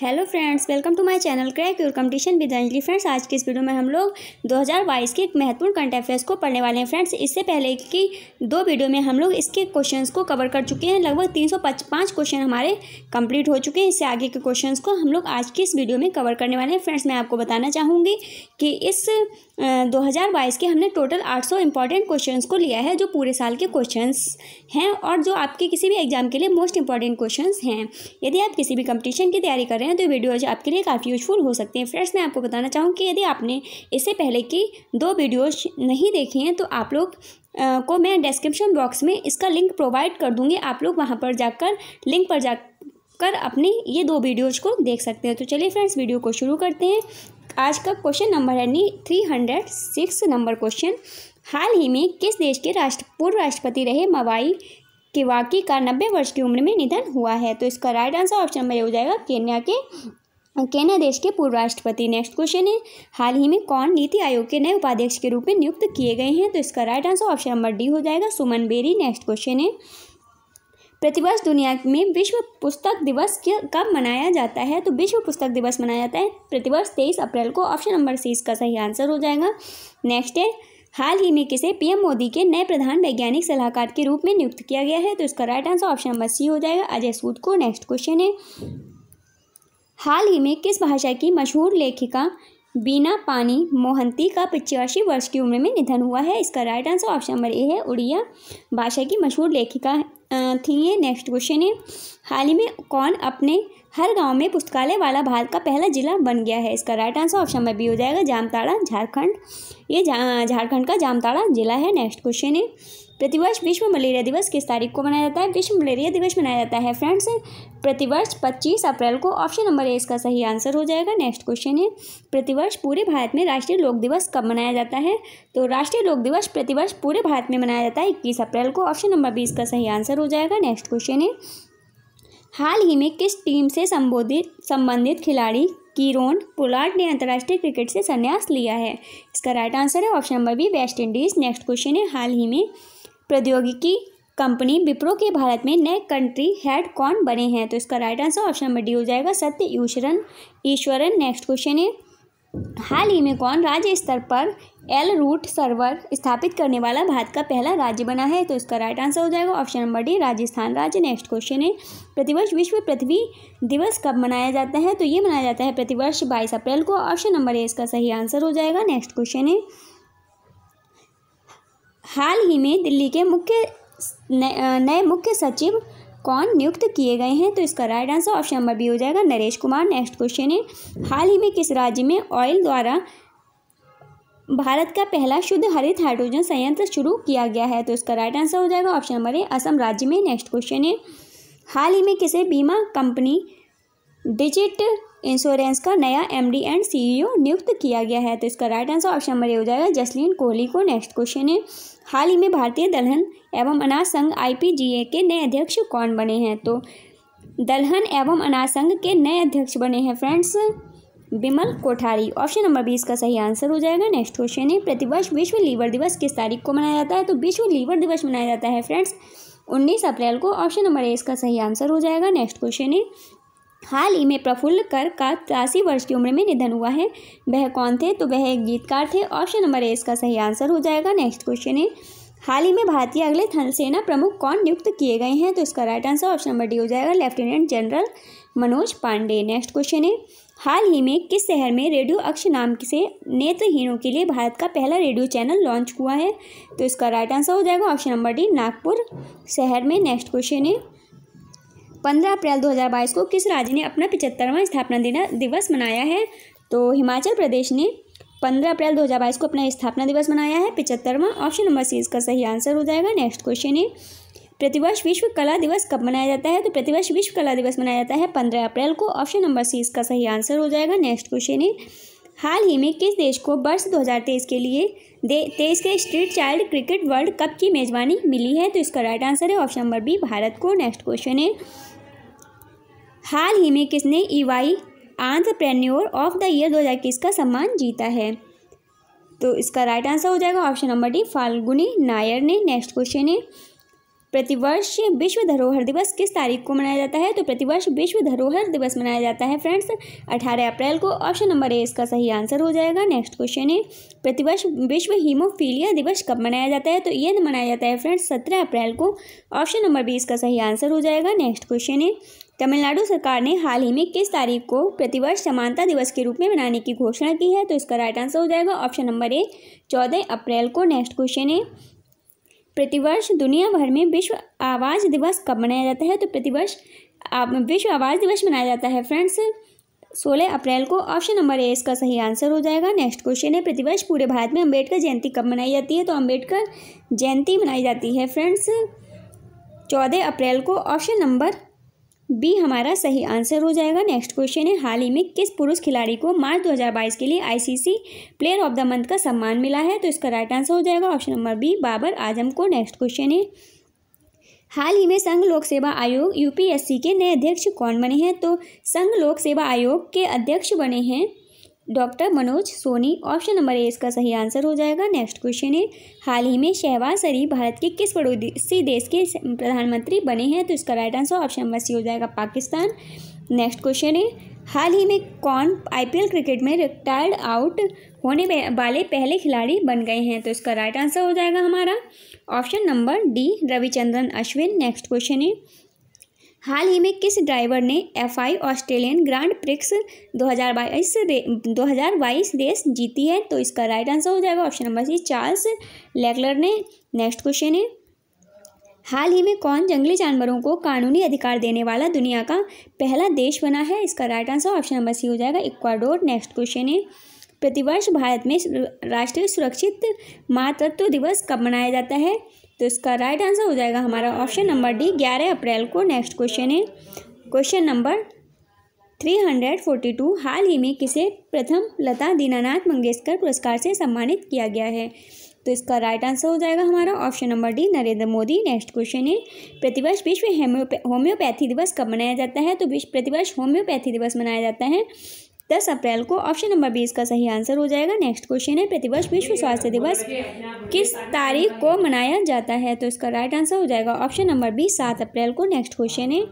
hello friends welcome to my channel crack your competition with Anjali friends आज के इस video में हम लोग 2022 के एक महत्वपूर्ण करंट अफेयर्स को पढ़ने वाले हैं फ्रेंड्स इससे पहले की दो वीडियो में हम लोग इसके क्वेश्चंस को कवर कर चुके हैं लगभग तीन सौ क्वेश्चन हमारे कंप्लीट हो चुके हैं इससे आगे के क्वेश्चन को हम लोग आज की इस वीडियो में कवर करने वाले हैं फ्रेंड्स मैं आपको बताना चाहूँगी कि इस दो के हमने टोटल आठ सौ इंपॉर्टेंट क्वेश्चन को लिया है जो पूरे साल के क्वेश्चन हैं और जो आपके किसी भी एग्जाम के लिए मोस्ट इंपॉर्टेंट क्वेश्चन हैं यदि आप किसी भी कंपटिशन की तैयारी करें रहे हैं तो वीडियो आज आपके लिए काफ़ी यूजफुल हो सकते हैं फ्रेंड्स मैं आपको बताना चाहूँ कि यदि आपने इससे पहले की दो वीडियोज नहीं देखी हैं तो आप लोग आ, को मैं डिस्क्रिप्शन बॉक्स में इसका लिंक प्रोवाइड कर दूँगी आप लोग वहाँ पर जाकर लिंक पर जा कर अपने ये दो वीडियोज को देख सकते हैं तो चलिए फ्रेंड्स वीडियो को शुरू करते हैं आज का क्वेश्चन नंबर है nine three hundred six number question हाल ही में किस देश के राष्ट्र पूर्व राष्ट्रपति रहे मवाई किवाकी का नब्बे वर्ष की उम्र में निधन हुआ है तो इसका राइट आंसर ऑप्शन नंबर हो जाएगा केन्या के केन्या देश के पूर्व राष्ट्रपति नेक्स्ट क्वेश्चन है हाल ही में कौन नीति आयोग के नए उपाध्यक्ष के रूप में नियुक्त किए गए हैं तो इसका right answer option number D हो जाएगा सुमन बेरी नेक्स्ट क्वेश्चन है प्रतिवर्ष दुनिया में विश्व पुस्तक दिवस कब मनाया जाता है तो विश्व पुस्तक दिवस मनाया जाता है प्रतिवर्ष तेईस अप्रैल को ऑप्शन नंबर सी इसका सही आंसर हो जाएगा नेक्स्ट है हाल ही में किसे पीएम मोदी के नए प्रधान वैज्ञानिक सलाहकार के रूप में नियुक्त किया गया है तो इसका right answer option number C हो जाएगा अजय सूद को नेक्स्ट क्वेश्चन है हाल ही में किस भाषा की मशहूर लेखिका बीना पानी मोहंती का पचासी वर्ष की उम्र में निधन हुआ है इसका right answer option number A है उड़िया भाषा की मशहूर लेखिका थी ये नेक्स्ट क्वेश्चन है हाल ही में कौन अपने हर गांव में पुस्तकालय वाला भारत का पहला जिला बन गया है इसका राइट आंसर ऑप्शन में बी हो जाएगा जामताड़ा झारखंड ये झारखंड का जामताड़ा जिला है नेक्स्ट क्वेश्चन है प्रतिवर्ष विश्व मलेरिया दिवस किस तारीख को मनाया जाता है विश्व मलेरिया दिवस मनाया जाता है फ्रेंड्स प्रतिवर्ष पच्चीस अप्रैल को ऑप्शन नंबर ए इसका सही आंसर हो जाएगा नेक्स्ट क्वेश्चन है प्रतिवर्ष पूरे भारत में राष्ट्रीय लोक दिवस कब मनाया जाता है तो राष्ट्रीय लोक दिवस प्रतिवर्ष पूरे भारत में मनाया जाता है इक्कीस अप्रैल को ऑप्शन नंबर बी इसका सही आंसर हो जाएगा नेक्स्ट क्वेश्चन है हाल ही में किस टीम से संबोधित संबंधित खिलाड़ी किरोन पोलार्ड ने अंतर्राष्ट्रीय क्रिकेट से संन्यास लिया है इसका राइट आंसर है option number B West Indies next question है हाल ही में प्रौद्योगिकी कंपनी विप्रो के भारत में नए कंट्री हेड कौन बने हैं तो इसका right answer option number D हो जाएगा सत्य ईश्वरन ईश्वरन नेक्स्ट क्वेश्चन है हाल ही में कौन राज्य स्तर पर एल रूट सर्वर स्थापित करने वाला भारत का पहला राज्य बना है तो इसका राइट आंसर हो जाएगा ऑप्शन नंबर डी राजस्थान राज्य नेक्स्ट क्वेश्चन है प्रतिवर्ष विश्व पृथ्वी दिवस कब मनाया जाता है तो ये मनाया जाता है प्रतिवर्ष बाईस अप्रैल को ऑप्शन नंबर ए इसका सही आंसर हो जाएगा नेक्स्ट क्वेश्चन है हाल ही में दिल्ली के मुख्य नए मुख्य सचिव कौन नियुक्त किए गए हैं तो इसका right answer option number B हो जाएगा नरेश कुमार नेक्स्ट क्वेश्चन है हाल ही में किस राज्य में ऑयल द्वारा भारत का पहला शुद्ध हरित हाइड्रोजन संयंत्र शुरू किया गया है तो इसका राइट आंसर हो जाएगा ऑप्शन नंबर ए असम राज्य में नेक्स्ट क्वेश्चन है हाल ही में किसे बीमा कंपनी डिजिट इंश्योरेंस का नया एमडी एंड सीईओ नियुक्त किया गया है तो इसका right answer option number A हो जाएगा जसलीन कोहली को नेक्स्ट क्वेश्चन है हाल ही में भारतीय दलहन एवं अनाज संघ आईपीजीए के नए अध्यक्ष कौन बने हैं तो दलहन एवं अनाज संघ के नए अध्यक्ष बने हैं friends Bimal Kothari option number बीस का सही आंसर हो जाएगा नेक्स्ट क्वेश्चन है प्रतिवर्ष विश्व लीवर दिवस किस तारीख को मनाया जाता है तो विश्व लीवर दिवस मनाया जाता है फ्रेंड्स उन्नीस अप्रैल को ऑप्शन नंबर ए इसका सही आंसर हो जाएगा नेक्स्ट क्वेश्चन है हाल ही में प्रफुल्ल कर का तिरासी वर्ष की उम्र में निधन हुआ है वह कौन थे तो वह एक गीतकार थे ऑप्शन नंबर ए इसका सही आंसर हो जाएगा नेक्स्ट क्वेश्चन है हाल ही में भारतीय अगले थल सेना प्रमुख कौन नियुक्त किए गए हैं तो इसका right answer option number D हो जाएगा lieutenant general Manoj Pandey next question है हाल ही में किस शहर में रेडियो अक्ष नाम से नेत्रहीनों के लिए भारत का पहला रेडियो चैनल लॉन्च हुआ है तो इसका राइट आंसर हो जाएगा ऑप्शन नंबर डी नागपुर शहर में नेक्स्ट क्वेश्चन है पंद्रह अप्रैल 2022 को किस राज्य ने अपना पिचहत्तरवां स्थापना दिवस मनाया है तो हिमाचल प्रदेश ने पंद्रह अप्रैल 2022 को अपना स्थापना दिवस मनाया है पिचहत्तरवां ऑप्शन नंबर सी इसका सही आंसर हो जाएगा नेक्स्ट क्वेश्चन है प्रतिवर्ष विश्व कला दिवस कब मनाया जाता है तो प्रतिवर्ष विश्व कला दिवस मनाया जाता है पंद्रह अप्रैल को ऑप्शन नंबर सी इसका सही आंसर हो जाएगा नेक्स्ट क्वेश्चन है हाल ही में किस देश को वर्ष 2023 के लिए तेईस के street child cricket world cup की मेजबानी मिली है तो इसका राइट आंसर है ऑप्शन नंबर बी भारत को नेक्स्ट क्वेश्चन है हाल ही में किसने EY entrepreneur of the year इक्कीस का सम्मान जीता है तो इसका राइट आंसर हो जाएगा option number D Falguni Nayar ने नेक्स्ट क्वेश्चन है प्रतिवर्ष विश्व धरोहर दिवस किस तारीख को मनाया जाता है तो प्रतिवर्ष विश्व धरोहर दिवस मनाया जाता है फ्रेंड्स 18 अप्रैल को ऑप्शन नंबर ए इसका सही आंसर हो जाएगा नेक्स्ट क्वेश्चन है प्रतिवर्ष विश्व हीमोफीलिया दिवस कब मनाया जाता है तो यह मनाया जाता है फ्रेंड्स 17 अप्रैल को ऑप्शन नंबर बी इसका सही आंसर हो जाएगा नेक्स्ट क्वेश्चन है तमिलनाडु सरकार ने हाल ही में किस तारीख को प्रतिवर्ष समानता दिवस के रूप में मनाने की घोषणा की है तो इसका राइट आंसर हो जाएगा ऑप्शन नंबर ए चौदह अप्रैल को नेक्स्ट क्वेश्चन है प्रतिवर्ष दुनिया भर में विश्व आवाज़ दिवस कब मनाया जाता है तो प्रतिवर्ष विश्व आवाज़ दिवस मनाया जाता है फ्रेंड्स सोलह अप्रैल को ऑप्शन नंबर ए इसका सही आंसर हो जाएगा नेक्स्ट क्वेश्चन है प्रतिवर्ष पूरे भारत में अंबेडकर जयंती कब मनाई जाती है तो अंबेडकर जयंती मनाई जाती है फ्रेंड्स चौदह अप्रैल को ऑप्शन नंबर बी हमारा सही आंसर हो जाएगा नेक्स्ट क्वेश्चन है हाल ही में किस पुरुष खिलाड़ी को मार्च 2022 के लिए ICC player of the month का सम्मान मिला है तो इसका राइट आंसर हो जाएगा option number B Babar Azam को नेक्स्ट क्वेश्चन है हाल ही में संघ लोक सेवा आयोग यूपीएससी के नए अध्यक्ष कौन बने हैं तो संघ लोक सेवा आयोग के अध्यक्ष बने हैं doctor Manoj Soni option number A इसका सही आंसर हो जाएगा नेक्स्ट क्वेश्चन है हाल ही में शहबाज शरीफ भारत के किस पड़ोसी देश के प्रधानमंत्री बने हैं तो इसका right answer option number C हो जाएगा पाकिस्तान नेक्स्ट क्वेश्चन है हाल ही में कौन आईपीएल क्रिकेट में रिटायर्ड आउट होने वाले पहले खिलाड़ी बन गए हैं तो इसका राइट आंसर हो जाएगा हमारा option number D Ravichandran Ashwin next question है हाल ही में किस ड्राइवर ने F I Australian grand prix दो हज़ार बाईस रेस जीती है तो इसका राइट आंसर हो जाएगा option number C Charles Leclerc ने नेक्स्ट क्वेश्चन है हाल ही में कौन जंगली जानवरों को कानूनी अधिकार देने वाला दुनिया का पहला देश बना है इसका right answer option number C हो जाएगा इक्वाडोर नेक्स्ट क्वेश्चन है प्रतिवर्ष भारत में राष्ट्रीय सुरक्षित मातृत्व दिवस कब मनाया जाता है तो इसका राइट आंसर हो जाएगा हमारा ऑप्शन नंबर डी ग्यारह अप्रैल को नेक्स्ट क्वेश्चन है question number three hundred forty two हाल ही में किसे प्रथम लता दीनानाथ मंगेशकर पुरस्कार से सम्मानित किया गया है तो इसका राइट आंसर हो जाएगा हमारा option number D Narendra Modi next question है प्रतिवर्ष विश्व होम्योपैथी दिवस कब मनाया जाता है तो विश्व प्रतिवर्ष होम्योपैथी दिवस मनाया जाता है दस अप्रैल को ऑप्शन नंबर बीस का सही आंसर हो जाएगा नेक्स्ट क्वेश्चन है प्रतिवर्ष विश्व स्वास्थ्य दिवस किस तारीख को मनाया जाता है तो इसका राइट आंसर हो जाएगा ऑप्शन नंबर बीस सात अप्रैल को नेक्स्ट क्वेश्चन है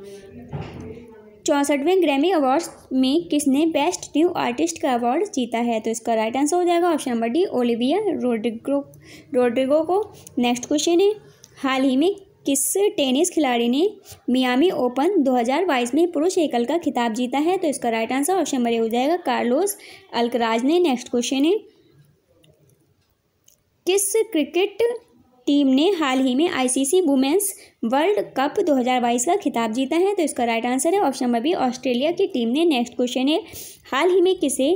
चौंसठवें ग्रैमी अवार्ड्स में किसने बेस्ट न्यू आर्टिस्ट का अवार्ड जीता है तो इसका राइट आंसर हो जाएगा option number D Olivia Rodrigo Rodrigo को नेक्स्ट क्वेश्चन है हाल ही में किस टेनिस खिलाड़ी ने मियामी ओपन 2022 में पुरुष एकल का खिताब जीता है तो इसका right answer option number A हो जाएगा कार्लोस अल्कराज ने नेक्स्ट क्वेश्चन है किस क्रिकेट टीम ने हाल ही में आईसीसी वुमेन्स वर्ल्ड कप 2022 का खिताब जीता है तो इसका राइट आंसर है ऑप्शन नंबर बी ऑस्ट्रेलिया की टीम ने नेक्स्ट क्वेश्चन है हाल ही में किसे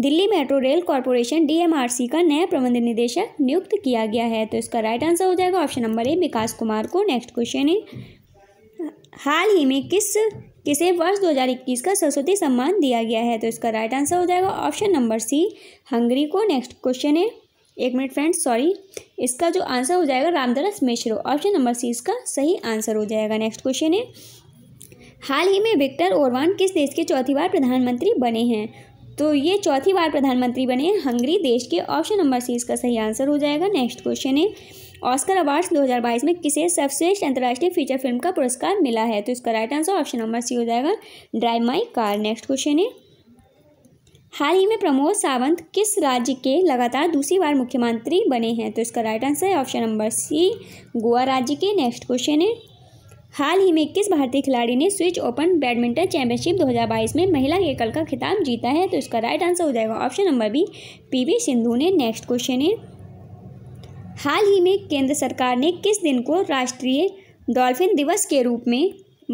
Delhi metro rail corporation DMRC का नया प्रबंध निदेशक नियुक्त किया गया है तो इसका राइट आंसर हो जाएगा option number A Vikas Kumar को नेक्स्ट क्वेश्चन है हाल ही में किस किसे वर्ष इक्कीस का सरस्वती सम्मान दिया गया है तो इसका राइट आंसर हो जाएगा ऑप्शन नंबर सी हंगरी को नेक्स्ट क्वेश्चन है एक मिनट फ्रेंड्स सॉरी इसका जो आंसर हो जाएगा Ramdaras Mishra option number C इसका सही आंसर हो जाएगा नेक्स्ट क्वेश्चन है हाल ही में विक्टर ओरवान किस देश के चौथी बार प्रधानमंत्री बने हैं तो ये चौथी बार प्रधानमंत्री बने हंगरी देश के ऑप्शन नंबर सी इसका सही आंसर हो जाएगा नेक्स्ट क्वेश्चन है ऑस्कर अवार्ड्स 2022 में किसे सर्वश्रेष्ठ अंतर्राष्ट्रीय फीचर फिल्म का पुरस्कार मिला है तो इसका right answer option number C हो जाएगा Drive My Car next question है हाल ही में प्रमोद सावंत किस राज्य के लगातार दूसरी बार मुख्यमंत्री बने हैं तो इसका राइट आंसर है ऑप्शन नंबर सी गोवा राज्य के नेक्स्ट क्वेश्चन है हाल ही में किस भारतीय खिलाड़ी ने स्विच ओपन बैडमिंटन चैंपियनशिप 2022 में महिला एकल का खिताब जीता है तो इसका राइट आंसर हो जाएगा option number B PV Sindhu ने नेक्स्ट क्वेश्चन है हाल ही में केंद्र सरकार ने किस दिन को राष्ट्रीय डॉल्फिन दिवस के रूप में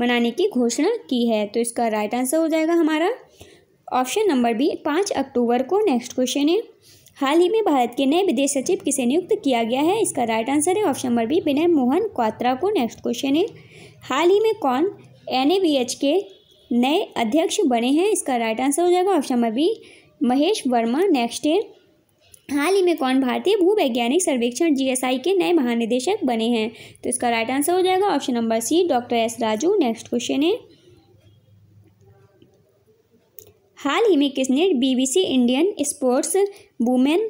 मनाने की घोषणा की है तो इसका राइट आंसर हो जाएगा हमारा ऑप्शन नंबर बी पाँच अक्टूबर को नेक्स्ट क्वेश्चन है हाल ही में भारत के नए विदेश सचिव किसे नियुक्त किया गया है इसका राइट आंसर है option number B Vinay Mohan Kwatra को नेक्स्ट क्वेश्चन है हाल ही में कौन एन के नए अध्यक्ष बने हैं इसका राइट आंसर हो जाएगा option number B Mahesh Verma next है हाल ही में कौन भारतीय भूवैज्ञानिक सर्वेक्षण जीएसआई के नए महानिदेशक बने हैं तो इसका राइट आंसर हो जाएगा option number C doctor S Raju next question है हाल ही में किसने BBC Indian sports woman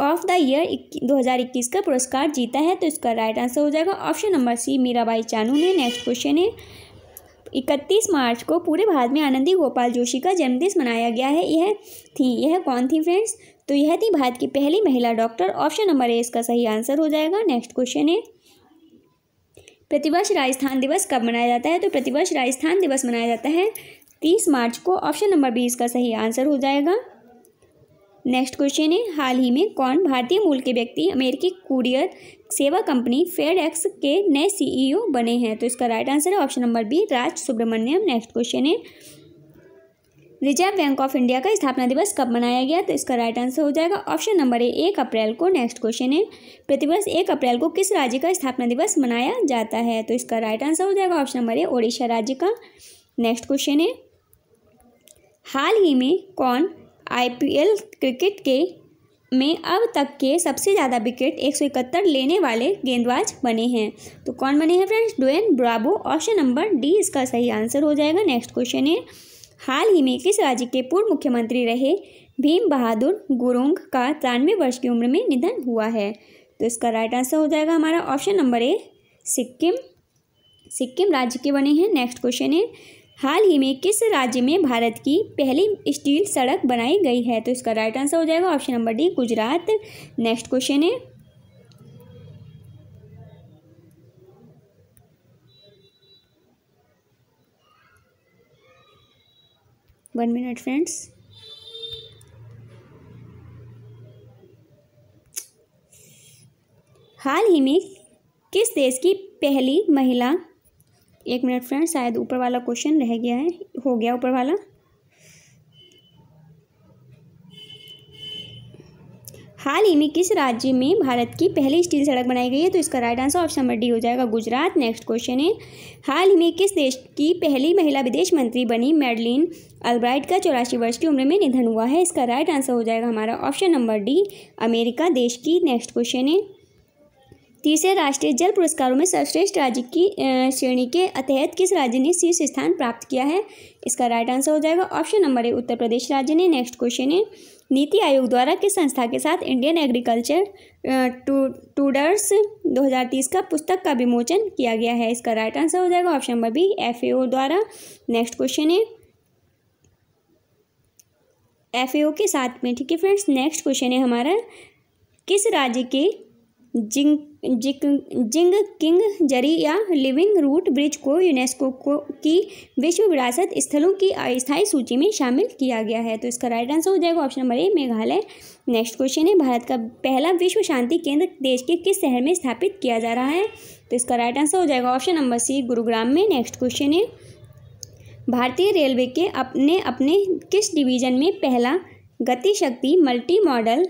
of the year 2021 का पुरस्कार जीता है तो इसका राइट आंसर हो जाएगा option number C Mirabai Chanu ने नेक्स्ट क्वेश्चन है इकतीस मार्च को पूरे भारत में आनंदी गोपाल जोशी का जन्मदिन मनाया गया है यह थी यह कौन थी फ्रेंड्स तो यह थी भारत की पहली महिला डॉक्टर ऑप्शन नंबर ए इसका सही आंसर हो जाएगा नेक्स्ट क्वेश्चन है प्रतिवर्ष राजस्थान दिवस कब मनाया जाता है तो प्रतिवर्ष राजस्थान दिवस मनाया जाता है तीस मार्च को ऑप्शन नंबर बी इसका सही आंसर हो जाएगा नेक्स्ट क्वेश्चन है हाल ही में कौन भारतीय मूल के व्यक्ति अमेरिकी कुरियर सेवा कंपनी फेड एक्स के नए सीईओ e बने हैं तो इसका राइट आंसर है option number B Raj Subramaniam next question है रिजर्व बैंक ऑफ इंडिया का स्थापना दिवस कब मनाया गया तो इसका राइट आंसर हो जाएगा ऑप्शन नंबर ए एक अप्रैल को नेक्स्ट क्वेश्चन है प्रतिवर्ष एक अप्रैल को किस राज्य का स्थापना दिवस मनाया जाता है तो इसका राइट आंसर हो जाएगा ऑप्शन नंबर ए ओडिशा राज्य का नेक्स्ट क्वेश्चन है हाल ही में कौन आईपीएल क्रिकेट के में अब तक के सबसे ज़्यादा विकेट इकहत्तर लेने वाले गेंदबाज बने हैं तो कौन बने हैं friends Dwayne Bravo option number D इसका सही आंसर हो जाएगा नेक्स्ट क्वेश्चन है हाल ही में किस राज्य के पूर्व मुख्यमंत्री रहे भीम बहादुर गुरुंग का तिरानवे वर्ष की उम्र में निधन हुआ है तो इसका राइट आंसर हो जाएगा हमारा option number A Sikkim Sikkim राज्य के बने हैं नेक्स्ट क्वेश्चन है हाल ही में किस राज्य में भारत की पहली स्टील सड़क बनाई गई है तो इसका राइट आंसर हो जाएगा option number D Gujarat next question है वन मिनट फ्रेंड्स हाल ही में किस देश की पहली महिला एक मिनट फ्रेंड शायद ऊपर वाला क्वेश्चन रह गया है हो गया ऊपर वाला हाल ही में किस राज्य में भारत की पहली स्टील सड़क बनाई गई है तो इसका right answer option number D हो जाएगा गुजरात नेक्स्ट क्वेश्चन है हाल ही में किस देश की पहली महिला विदेश मंत्री बनी मेडलिन अल्ब्राइट का चौरासी वर्ष की उम्र में निधन हुआ है इसका राइट आंसर हो जाएगा हमारा ऑप्शन नंबर डी अमेरिका देश की नेक्स्ट क्वेश्चन है तीसरे राष्ट्रीय जल पुरस्कारों में सर्वश्रेष्ठ राज्य की श्रेणी के तहत किस राज्य ने शीर्ष स्थान प्राप्त किया है इसका राइट आंसर हो जाएगा ऑप्शन नंबर ए उत्तर प्रदेश राज्य ने नेक्स्ट क्वेश्चन है नीति आयोग द्वारा किस संस्था के साथ इंडियन एग्रीकल्चर टू टूडर्स दो का पुस्तक का विमोचन किया गया है इसका राइट आंसर हो जाएगा ऑप्शन नंबर बी एफ द्वारा नेक्स्ट क्वेश्चन है एफ के साथ में ठीक है फ्रेंड्स नेक्स्ट क्वेश्चन है हमारा किस राज्य के जिंक जिंग किंग जरी या लिविंग रूट ब्रिज को यूनेस्को को की विश्व विरासत स्थलों की अस्थायी सूची में शामिल किया गया है तो इसका राइट आंसर हो जाएगा option number A Meghalaya next question है भारत का पहला विश्व शांति केंद्र देश के किस शहर में स्थापित किया जा रहा है तो इसका राइट आंसर हो जाएगा ऑप्शन नंबर सी गुरुग्राम में नेक्स्ट क्वेश्चन है भारतीय रेलवे के अपने अपने किस डिवीजन में पहला Gatishakti multi modal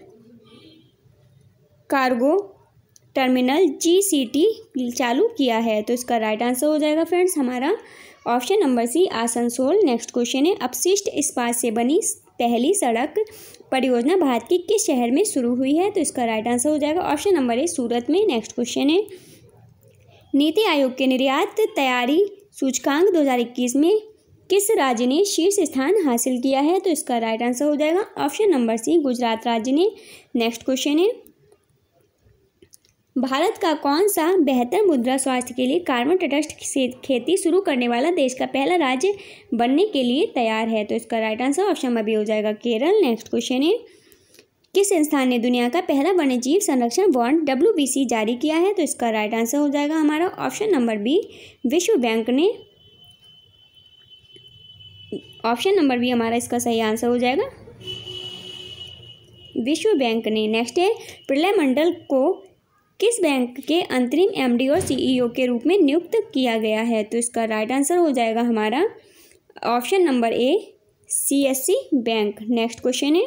cargo terminal G C T चालू किया है तो इसका राइट आंसर हो जाएगा फ्रेंड्स हमारा option number C Asansol next question है अपशिष्ट इस्पात से बनी पहली सड़क परियोजना भारत के किस शहर में शुरू हुई है तो इसका राइट आंसर हो जाएगा ऑप्शन नंबर ए सूरत में नेक्स्ट क्वेश्चन है नीति आयोग के निर्यात तैयारी सूचकांक दो में किस राज्य ने शीर्ष स्थान हासिल किया है तो इसका राइट आंसर हो जाएगा ऑप्शन नंबर सी गुजरात राज्य ने नेक्स्ट क्वेश्चन है भारत का कौन सा बेहतर मुद्रा स्वास्थ्य के लिए कार्बन तटस्थ खेती शुरू करने वाला देश का पहला राज्य बनने के लिए तैयार है तो इसका राइट आंसर ऑप्शन में भी हो जाएगा केरल नेक्स्ट क्वेश्चन है किस संस्थान ने दुनिया का पहला वन्यजीव संरक्षण बॉन्ड डब्ल्यू जारी किया है तो इसका राइट आंसर हो जाएगा हमारा ऑप्शन नंबर बी विश्व बैंक ने ऑप्शन नंबर बी हमारा इसका सही आंसर हो जाएगा विश्व बैंक ने नेक्स्ट है प्रलय मंडल को किस बैंक के अंतरिम एमडी और सीईओ e के रूप में नियुक्त किया गया है तो इसका राइट आंसर हो जाएगा हमारा option number A CSC bank next question है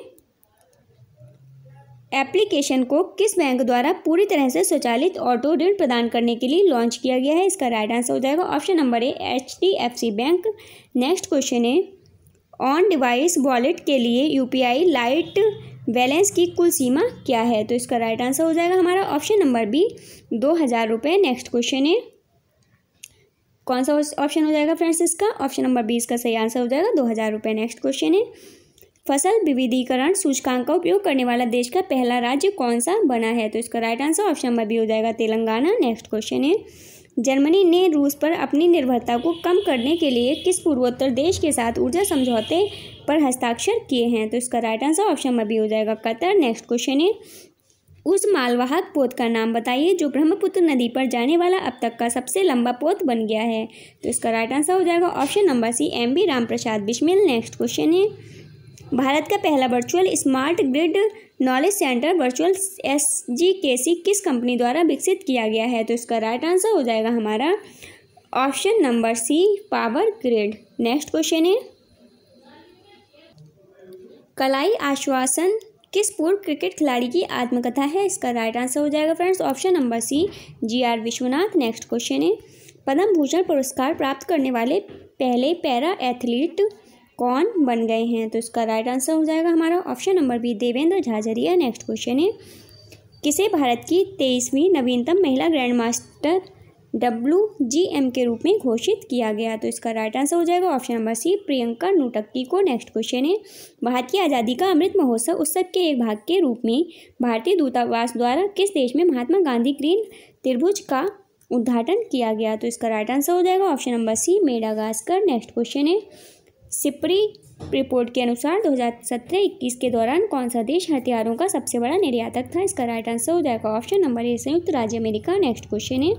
एप्लीकेशन को किस बैंक द्वारा पूरी तरह से स्वचालित ऑटो ऋण प्रदान करने के लिए लॉन्च किया गया है इसका राइट आंसर हो जाएगा option number A H bank next question है ऑन डिवाइस वॉलेट के लिए यूपीआई लाइट बैलेंस की कुल सीमा क्या है तो इसका राइट आंसर हो जाएगा हमारा ऑप्शन नंबर बी दो हज़ार रुपये नेक्स्ट क्वेश्चन है कौन सा ऑप्शन हो जाएगा फ्रेंड्स इसका ऑप्शन नंबर बी इसका सही आंसर हो जाएगा दो हज़ार रुपये नेक्स्ट क्वेश्चन है फसल विविधीकरण सूचकांक का उपयोग करने वाला देश का पहला राज्य कौन सा बना है तो इसका right answer option number B हो जाएगा तेलंगाना नेक्स्ट क्वेश्चन है जर्मनी ने रूस पर अपनी निर्भरता को कम करने के लिए किस पूर्वोत्तर देश के साथ ऊर्जा समझौते पर हस्ताक्षर किए हैं तो इसका राइट आंसर ऑप्शन में भी हो जाएगा कतर नेक्स्ट क्वेश्चन है उस मालवाहक पोत का नाम बताइए जो ब्रह्मपुत्र नदी पर जाने वाला अब तक का सबसे लंबा पोत बन गया है तो इसका राइट आंसर हो जाएगा option number C M B Ram Prasad Bismil next question है भारत का पहला virtual smart grid knowledge centre virtual S G K C किस कंपनी द्वारा विकसित किया गया है तो इसका राइट आंसर हो जाएगा हमारा option number C power grid next question है कलाई आश्वासन किस पूर्व क्रिकेट खिलाड़ी की आत्मकथा है इसका राइट आंसर हो जाएगा friends option number C G R Vishwanath next question है पद्म भूषण पुरस्कार प्राप्त करने वाले पहले पैरा एथलीट कौन बन गए हैं तो इसका राइट आंसर हो जाएगा हमारा option number B Devendra Jhajharia next question है किसे भारत की तेईसवीं नवीनतम महिला grand master W G M के रूप में घोषित किया गया तो इसका राइट आंसर हो जाएगा option number C Priyanka Nutakki को नेक्स्ट क्वेश्चन है भारत की आज़ादी का अमृत महोत्सव उत्सव के एक भाग के रूप में भारतीय दूतावास द्वारा किस देश में महात्मा गांधी ग्रीन त्रिभुज का उद्घाटन किया गया तो इसका राइट आंसर हो जाएगा option number C Madagascar next question है सिपरी रिपोर्ट के अनुसार 2017-21 के दौरान कौन सा देश हथियारों का सबसे बड़ा निर्यातक था इसका राइट आंसर हो जाएगा ऑप्शन नंबर ए संयुक्त राज्य अमेरिका नेक्स्ट क्वेश्चन है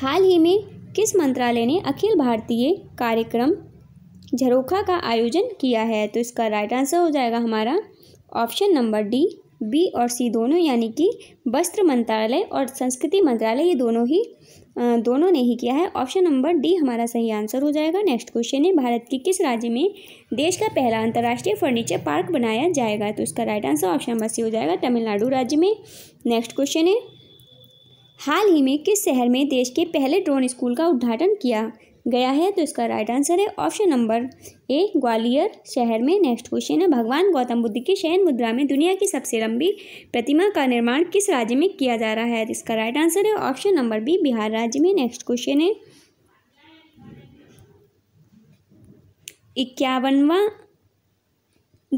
हाल ही में किस मंत्रालय ने अखिल भारतीय कार्यक्रम झरोखा का आयोजन किया है तो इसका राइट आंसर हो जाएगा हमारा ऑप्शन नंबर डी बी और सी दोनों यानी कि वस्त्र मंत्रालय और संस्कृति मंत्रालय ये दोनों ही दोनों ने ही किया है ऑप्शन नंबर डी हमारा सही आंसर हो जाएगा नेक्स्ट क्वेश्चन है भारत के किस राज्य में देश का पहला अंतर्राष्ट्रीय फर्नीचर पार्क बनाया जाएगा तो इसका right answer option number C हो जाएगा तमिलनाडु राज्य में नेक्स्ट क्वेश्चन है हाल ही में किस शहर में देश के पहले ड्रोन स्कूल का उद्घाटन किया गया है तो इसका राइट आंसर है ऑप्शन नंबर ए ग्वालियर शहर में नेक्स्ट क्वेश्चन है भगवान गौतम बुद्ध की शयन मुद्रा में दुनिया की सबसे लंबी प्रतिमा का निर्माण किस राज्य में किया जा रहा है तो इसका राइट आंसर है ऑप्शन नंबर बी बिहार राज्य में नेक्स्ट क्वेश्चन है इक्यावनवा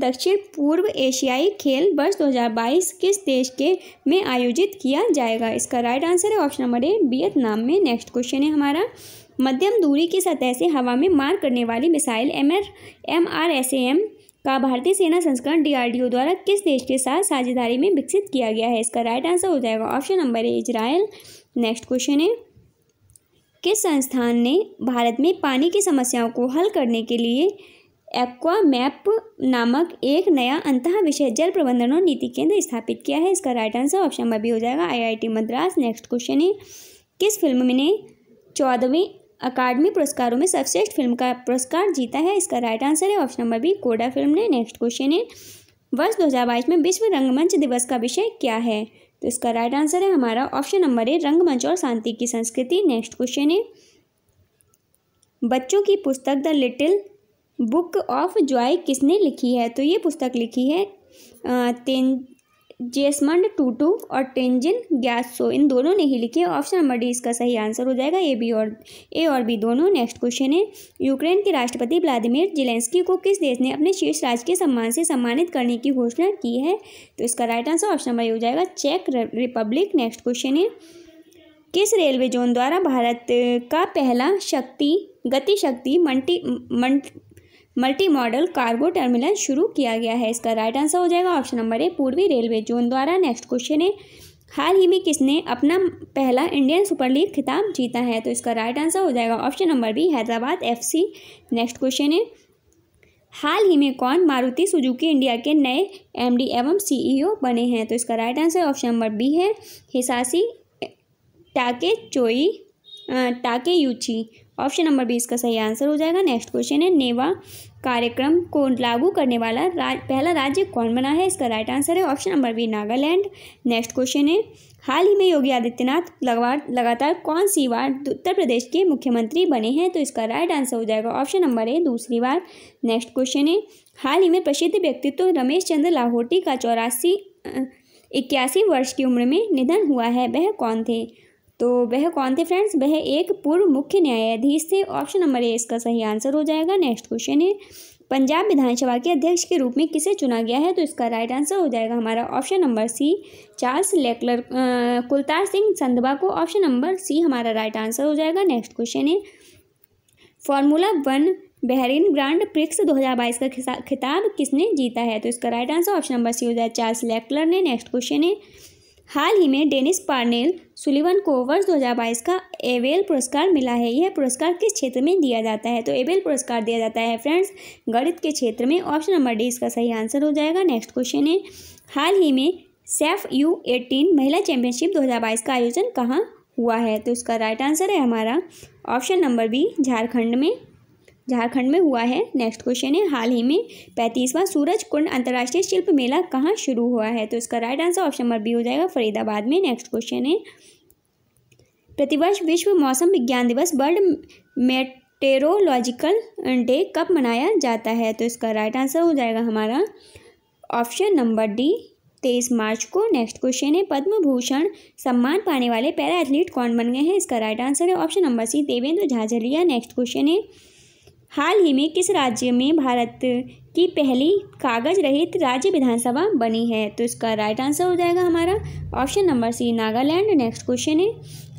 दक्षिण पूर्व एशियाई खेल वर्ष 2022 किस देश के में आयोजित किया जाएगा इसका राइट आंसर है ऑप्शन नंबर ए वियतनाम में नेक्स्ट क्वेश्चन है हमारा मध्यम दूरी की सतह से हवा में मार करने वाली missile M R M R S M का भारतीय सेना संस्करण डीआरडीओ द्वारा किस देश के साथ साझेदारी में विकसित किया गया है इसका राइट आंसर हो जाएगा option number A Israel next question है किस संस्थान ने भारत में पानी की समस्याओं को हल करने के लिए एक्वा मैप नामक एक नया अंत विषय जल प्रबंधन और नीति केंद्र स्थापित किया है इसका right answer option number B हो जाएगा आईआईटी मद्रास नेक्स्ट क्वेश्चन है किस फिल्म में ने चौदहवें अकादमी पुरस्कारों में सर्वश्रेष्ठ फिल्म का पुरस्कार जीता है इसका राइट आंसर है option number B CODA film ने नेक्स्ट क्वेश्चन है वर्ष दो में विश्व रंगमंच दिवस का विषय क्या है तो इसका राइट आंसर है हमारा ऑप्शन नंबर ए रंगमंच और शांति की संस्कृति नेक्स्ट क्वेश्चन है बच्चों की पुस्तक The Little Book of Joy किसने लिखी है तो ये पुस्तक लिखी है तेन जेसमंड टूटू और टेंजिन ग्यासो इन दोनों ने ही लिखे ऑप्शन नंबर डी इसका सही आंसर हो जाएगा ए बी और ए और बी दोनों नेक्स्ट क्वेश्चन है यूक्रेन के राष्ट्रपति व्लादिमिर जिलेंस्की को किस देश ने अपने शीर्ष राज्य के सम्मान से सम्मानित करने की घोषणा की है तो इसका right answer option number A हो जाएगा चेक रिपब्लिक नेक्स्ट क्वेश्चन है किस रेलवे जोन द्वारा भारत का पहला शक्ति गतिशक्ति मंटी multi multi modal cargo terminal शुरू किया गया है इसका राइट आंसर हो जाएगा ऑप्शन नंबर ए पूर्वी रेलवे जोन द्वारा नेक्स्ट क्वेश्चन है हाल ही में किसने अपना पहला इंडियन सुपर लीग खिताब जीता है तो इसका राइट आंसर हो जाएगा option number B Hyderabad FC next question है हाल ही में कौन मारुति सुजुकी इंडिया के नए एमडी एवं सीईओ e बने हैं तो इसका right answer option number B है हिसासी टाके चोई टाके यूची ऑप्शन नंबर बी इसका सही आंसर हो जाएगा नेक्स्ट क्वेश्चन है नेवा कार्यक्रम को लागू करने वाला राज, पहला राज्य कौन बना है इसका राइट आंसर है option number B Nagaland next question है हाल ही में योगी आदित्यनाथ लगवा लगातार कौन सी बार उत्तर प्रदेश के मुख्यमंत्री बने हैं तो इसका राइट आंसर हो जाएगा ऑप्शन नंबर ए दूसरी बार नेक्स्ट क्वेश्चन है हाल ही में प्रसिद्ध व्यक्तित्व रमेश चंद्र लाहौटी का चौरासी इक्यासी वर्ष की उम्र में निधन हुआ है वह कौन थे तो वह कौन थे फ्रेंड्स वह एक पूर्व मुख्य न्यायाधीश थे ऑप्शन नंबर ए इसका सही आंसर हो जाएगा नेक्स्ट क्वेश्चन है पंजाब विधानसभा के अध्यक्ष के रूप में किसे चुना गया है तो इसका राइट आंसर हो जाएगा हमारा option number C Charles Leclerc Kultar Singh Sandhwan को ऑप्शन नंबर सी हमारा राइट आंसर हो जाएगा नेक्स्ट क्वेश्चन है formula one Bahrain grand prix 2022 का खिताब किसने जीता है तो इसका right answer option number C हो जाएगा चार्ल्स लेकलर ने नेक्स्ट क्वेश्चन है हाल ही में डेनिस पार्नेल सुलिवन को वर्ष दो का एवेल पुरस्कार मिला है यह पुरस्कार किस क्षेत्र में दिया जाता है तो एवेल पुरस्कार दिया जाता है फ्रेंड्स गणित के क्षेत्र में ऑप्शन नंबर डी इसका सही आंसर हो जाएगा नेक्स्ट क्वेश्चन है हाल ही में सेफ यू एटीन महिला चैंपियनशिप दो का आयोजन कहाँ हुआ है तो इसका राइट आंसर है हमारा ऑप्शन नंबर बी झारखंड में झारखंड में हुआ है नेक्स्ट क्वेश्चन है हाल ही में पैंतीसवां सूरज कुंड अंतर्राष्ट्रीय शिल्प मेला कहाँ शुरू हुआ है तो इसका right answer option number B हो जाएगा फरीदाबाद में नेक्स्ट क्वेश्चन है प्रतिवर्ष विश्व मौसम विज्ञान दिवस वर्ल्ड मेटेरोलॉजिकल डे कब मनाया जाता है तो इसका राइट आंसर हो जाएगा हमारा ऑप्शन नंबर डी तेईस मार्च को नेक्स्ट क्वेश्चन है पद्म भूषण सम्मान पाने वाले पैरा एथलीट कौन बन गए हैं इसका राइट आंसर है option number C Devendra Jhajharia next question है हाल ही में किस राज्य में भारत की पहली कागज रहित राज्य विधानसभा बनी है तो इसका राइट आंसर हो जाएगा हमारा option number C Nagaland next question है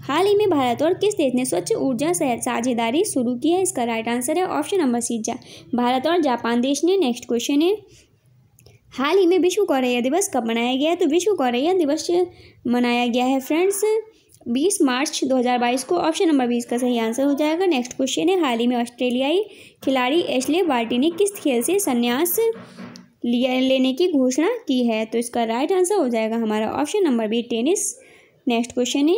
हाल ही में भारत और किस देश ने स्वच्छ ऊर्जा साझेदारी शुरू की है इसका राइट आंसर है ऑप्शन नंबर सी जा भारत और जापान देश ने नेक्स्ट क्वेश्चन है हाल ही में विश्व कौरैया दिवस कब मनाया गया है तो विश्व कौरैया दिवस मनाया गया है फ्रेंड्स बीस मार्च 2022 को ऑप्शन नंबर बीस का सही आंसर हो जाएगा नेक्स्ट क्वेश्चन है हाल ही में ऑस्ट्रेलियाई खिलाड़ी एशले बार्टी ने किस खेल से संन्यास लेने की घोषणा की है तो इसका राइट आंसर हो जाएगा हमारा option number B tennis next question है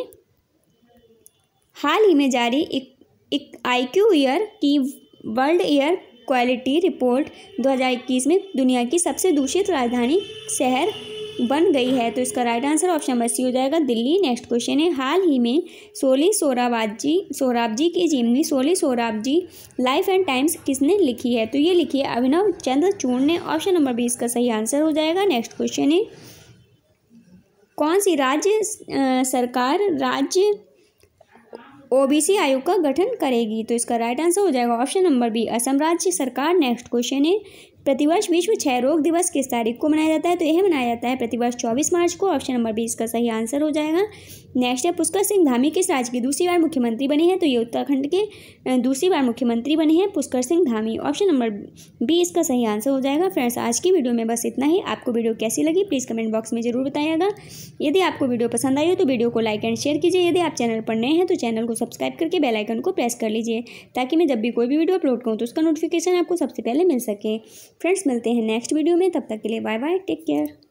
हाल ही में जारी एक, एक आई क्यू ईयर की वर्ल्ड ईयर क्वालिटी रिपोर्ट 2021 में दुनिया की सबसे दूषित राजधानी शहर बन गई है तो इसका right answer option number C हो जाएगा दिल्ली नेक्स्ट क्वेश्चन है हाल ही में सोली सोराबाजी सोराबजी की जीवनी Soli Sorabjee life and times किसने लिखी है तो ये लिखी है अभिनव चंद्र चूर्ण ने ऑप्शन नंबर बीस का सही आंसर हो जाएगा नेक्स्ट क्वेश्चन है कौन सी राज्य सरकार राज्य ओबीसी आयोग का गठन करेगी तो इसका राइट आंसर हो जाएगा ऑप्शन नंबर बी असम राज्य सरकार नेक्स्ट क्वेश्चन है प्रतिवर्ष विश्व क्षय रोग दिवस किस तारीख को मनाया जाता है तो यह मनाया जाता है प्रतिवर्ष चौबीस मार्च को ऑप्शन नंबर बी इसका सही आंसर हो जाएगा नेक्स्ट है पुष्कर सिंह धामी किस राज्य की दूसरी बार मुख्यमंत्री बने हैं तो ये उत्तराखंड के दूसरी बार मुख्यमंत्री बने हैं Pushkar Singh Dhami option number B इसका सही आंसर हो जाएगा फ्रेंड्स आज की वीडियो में बस इतना ही आपको वीडियो कैसी लगी प्लीज़ कमेंट बॉक्स में जरूर बताएगा यदि आपको वीडियो पसंद आई हो तो वीडियो को लाइक एंड शेयर कीजिए यदि आप चैनल पर नए हैं तो चैनल को सब्सक्राइब करके बेलाइकन को प्रेस कर लीजिए ताकि मैं जब भी कोई भी वीडियो अपलोड करूँ तो उसका नोटिफिकेशन आपको सबसे पहले मिल सके फ्रेंड्स मिलते हैं नेक्स्ट वीडियो में तब तक के लिए बाय बाय टेक केयर